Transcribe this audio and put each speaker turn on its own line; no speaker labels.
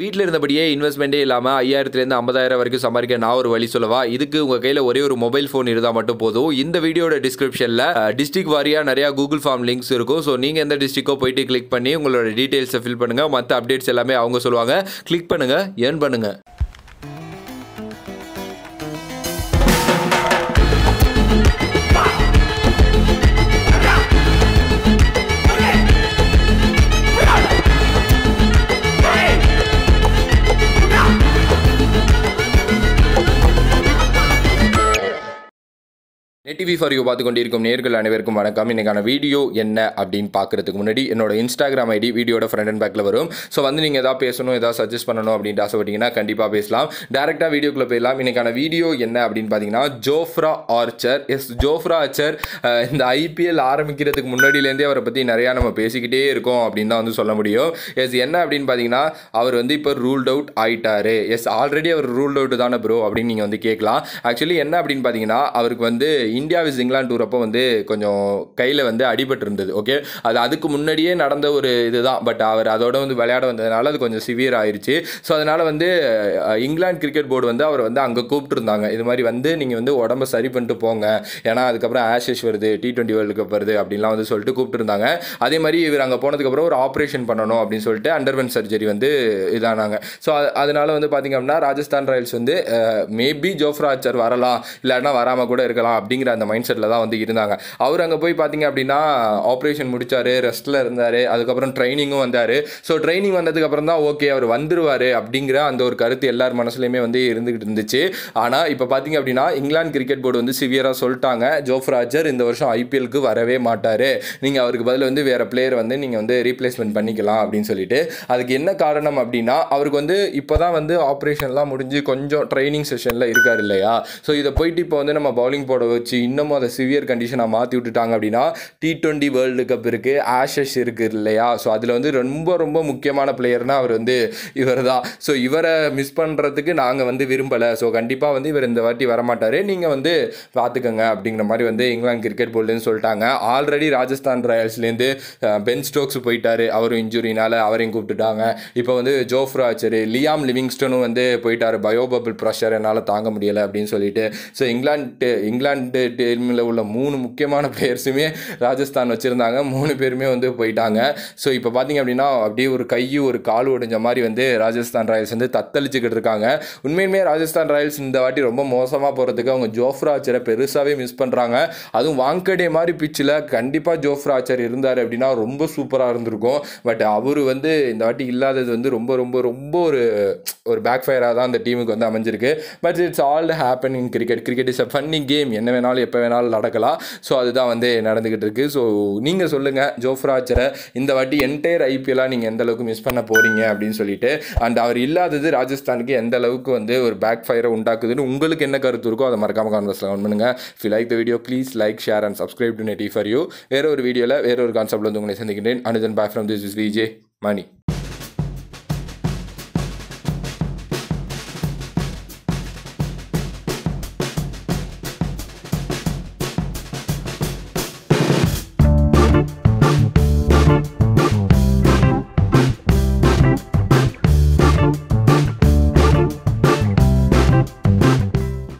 வீட்டில் இருந்தபடியே இன்வெஸ்ட்மெண்ட்டே இல்லாமல் ஐயாயிரத்துலேருந்து ஐம்பதாயிரம் வரைக்கும் சம்பாதிக்க நான் ஒரு வழி சொல்லவா இதுக்கு உங்கள் கையில் ஒரே ஒரு மொபைல் ஃபோன் இருந்தால் மட்டும் போதும் இந்த வீடியோட டிஸ்கிரிப்ஷனில் டிஸ்ட்ரிக் வாரியாக நிறையா கூகுள் ஃபார்ம் லிங்க்ஸ் இருக்கும் ஸோ நீங்கள் எந்த டிஸ்ட்ரிக்கோ போயிட்டு கிளிக் பண்ணி உங்களோட டீட்டெயில்ஸை ஃபில் பண்ணுங்கள் மற்ற அப்டேட்ஸ் எல்லாமே அவங்க சொல்லுவாங்க கிளிக் பண்ணுங்கள் ஏர்ன் பண்ணுங்கள் நெட்டிவி ஃபார் யூ பார்த்து கொண்டிருக்கும் நேர்கள் அனைவருக்கும் வணக்கம் இன்றைக்கான வீடியோ என்ன அப்படின்னு பார்க்குறதுக்கு முன்னாடி என்னோட இன்ஸ்டாகிராம் ஐடி வீடியோட ஃப்ரண்ட் அண்ட் பேக்கில் வரும் ஸோ வந்து நீங்கள் எதாவது பேசணும் எதாவது சஜஸ்ட் பண்ணணும் அப்படின்ட்டு ஆசைப்பட்டீங்கன்னா கண்டிப்பாக பேசலாம் டேரெக்டாக வீடியோக்குள்ளே போயிடலாம் இன்றைக்கான வீடியோ என்ன அப்படின்னு பார்த்தீங்கன்னா Jofra Archer yes Jofra Archer இந்த ஐபிஎல் ஆரம்பிக்கிறதுக்கு முன்னாடியிலேருந்தே அவரை பற்றி நிறையா நம்ம பேசிக்கிட்டே இருக்கோம் அப்படின்னு தான் வந்து சொல்ல முடியும் எஸ் என்ன அப்படின்னு பார்த்தீங்கன்னா அவர் வந்து இப்போ ரூல்ட் அவுட் ஆயிட்டார் எஸ் ஆல்ரெடி அவர் ரூல்ட் அவுட் தானே ப்ரோ அப்படின்னு நீங்கள் வந்து கேட்கலாம் ஆக்சுவலி என்ன அப்படின்னு பார்த்தீங்கன்னா அவருக்கு வந்து இந்தியா விஸ் இங்கிலாந்து டூர் அப்போ வந்து கொஞ்சம் கையில் வந்து அடிபட்டு இருந்தது ஓகே அது அதுக்கு முன்னாடியே நடந்த ஒரு இதுதான் பட் அவர் அதோட வந்து விளையாட வந்ததுனால அது கொஞ்சம் சிவியர் ஆயிடுச்சு ஸோ அதனால் வந்து இங்கிலாந்து கிரிக்கெட் போர்டு வந்து அவர் வந்து அங்கே கூப்பிட்டுருந்தாங்க இது மாதிரி வந்து நீங்கள் வந்து உடம்ப சரி பண்ணிட்டு போங்க ஏன்னா அதுக்கப்புறம் ஆஷிஷ் வருது டி ட்வெண்ட்டி வேர்ல்டு கப் வருது அப்படின்லாம் வந்து சொல்லிட்டு கூப்பிட்டுருந்தாங்க அதே மாதிரி இவர் அங்கே போனதுக்கப்புறம் ஒரு ஆப்ரேஷன் பண்ணணும் அப்படின்னு சொல்லிட்டு அண்டர்வன் சர்ஜரி வந்து இதானாங்க ஸோ அதனால் வந்து பார்த்திங்க அப்படின்னா ராஜஸ்தான் ராயல்ஸ் வந்து மேபி ஜோஃப்ரா ஆச்சர் வரலாம் இல்லைன்னா வராமல் கூட இருக்கலாம் அப்படிங்கிற அப்படிங்கிற அந்த மைண்ட் செட்டில் தான் வந்து இருந்தாங்க அவர் அங்கே போய் பார்த்தீங்க அப்படின்னா ஆப்ரேஷன் முடித்தார் ரெஸ்ட்டில் இருந்தார் அதுக்கப்புறம் ட்ரைனிங்கும் வந்தார் ஸோ ட்ரைனிங் வந்ததுக்கப்புறம் தான் ஓகே அவர் வந்துருவார் அப்படிங்கிற அந்த ஒரு கருத்து எல்லார் மனசுலையுமே வந்து இருந்துகிட்டு இருந்துச்சு ஆனால் இப்போ பார்த்தீங்க அப்படின்னா இங்கிலாந்து கிரிக்கெட் போர்டு வந்து சிவியராக சொல்லிட்டாங்க ஜோஃப் ராஜர் இந்த வருஷம் ஐபிஎலுக்கு வரவே மாட்டார் நீங்கள் அவருக்கு பதில் வந்து வேறு பிளேயர் வந்து நீங்கள் வந்து ரீப்ளேஸ்மெண்ட் பண்ணிக்கலாம் அப்படின்னு சொல்லிட்டு அதுக்கு என்ன காரணம் அப்படின்னா அவருக்கு வந்து இப்போ தான் வந்து ஆப்ரேஷன்லாம் முடிஞ்சு கொஞ்சம் ட்ரைனிங் செஷனில் இருக்கார் இல்லையா ஸோ இதை போயிட்டு இப்போ வந்து நம்ம பவுலிங் போட வச்சு போச்சு இன்னமும் அதை சிவியர் கண்டிஷனாக மாற்றி விட்டுட்டாங்க அப்படின்னா டி ட்வெண்ட்டி வேர்ல்டு கப் இருக்குது ஆஷஸ் இருக்குது இல்லையா ஸோ அதில் வந்து ரொம்ப ரொம்ப முக்கியமான பிளேயர்னால் அவர் வந்து இவர் தான் ஸோ இவரை மிஸ் பண்ணுறதுக்கு நாங்கள் வந்து விரும்பலை ஸோ கண்டிப்பாக வந்து இவர் இந்த வாட்டி வரமாட்டார் நீங்கள் வந்து பார்த்துக்கோங்க அப்படிங்கிற மாதிரி வந்து இங்கிலாந்து கிரிக்கெட் போர்டுன்னு சொல்லிட்டாங்க ஆல்ரெடி ராஜஸ்தான் ராயல்ஸ்லேருந்து பென் ஸ்டோக்ஸ் போயிட்டார் அவரும் இன்ஜுரினால் அவரையும் கூப்பிட்டுட்டாங்க இப்போ வந்து ஜோஃப்ரா லியாம் லிவிங்ஸ்டனும் வந்து போயிட்டார் பயோபபிள் ப்ரெஷர் என்னால் தாங்க முடியலை அப்படின்னு சொல்லிட்டு ஸோ இங்கிலாண்டு இங்கிலாண்டு டீமில் உள்ள மூணு முக்கியமான பிளேயர்ஸுமே ராஜஸ்தான் வச்சுருந்தாங்க மூணு பேருமே வந்து போயிட்டாங்க ஸோ இப்போ பார்த்தீங்க அப்படின்னா அப்படியே ஒரு கையும் ஒரு கால் உடைஞ்ச மாதிரி வந்து ராஜஸ்தான் ராயல்ஸ் வந்து தத்தளிச்சுக்கிட்டு இருக்காங்க உண்மையுமே ராஜஸ்தான் ராயல்ஸ் இந்த வாட்டி ரொம்ப மோசமாக போகிறதுக்கு அவங்க ஜோஃப்ரா ஆச்சரை பெருசாகவே மிஸ் பண்ணுறாங்க அதுவும் வாங்கடே மாதிரி பிச்சில் கண்டிப்பாக ஜோஃப்ரா ஆச்சர் இருந்தார் அப்படின்னா ரொம்ப சூப்பராக இருந்திருக்கும் பட் அவர் வந்து இந்த வாட்டி இல்லாதது வந்து ரொம்ப ரொம்ப ரொம்ப ஒரு ஒரு பேக் ஃபயராக தான் அந்த டீமுக்கு வந்து அமைஞ்சிருக்கு but it's all happen in cricket cricket is a funny game என்ன வேணாலும் வேணாலும் எப்போ வேணாலும் நடக்கலாம் ஸோ அதுதான் வந்து நடந்துக்கிட்டு இருக்குது ஸோ நீங்கள் சொல்லுங்கள் ஜோஃப்ராஜரை இந்த வாட்டி என்டையர் ஐபிஎல்லாக நீங்கள் எந்த அளவுக்கு மிஸ் பண்ண போகிறீங்க அப்படின்னு சொல்லிட்டு அண்ட் அவர் இல்லாதது ராஜஸ்தானுக்கு எந்த அளவுக்கு வந்து ஒரு பேக் ஃபயரை உண்டாக்குதுன்னு உங்களுக்கு என்ன கருத்து இருக்கோ அதை மறக்காமல் கான்வெர்ஸில் ஒன் பண்ணுங்கள் if like the video please like share and subscribe to Netty for you வேறு ஒரு வீடியோவில் வேறு ஒரு கான்செப்டில் வந்து உங்களை சந்திக்கிறேன் அனுதன் bye from this is VJ money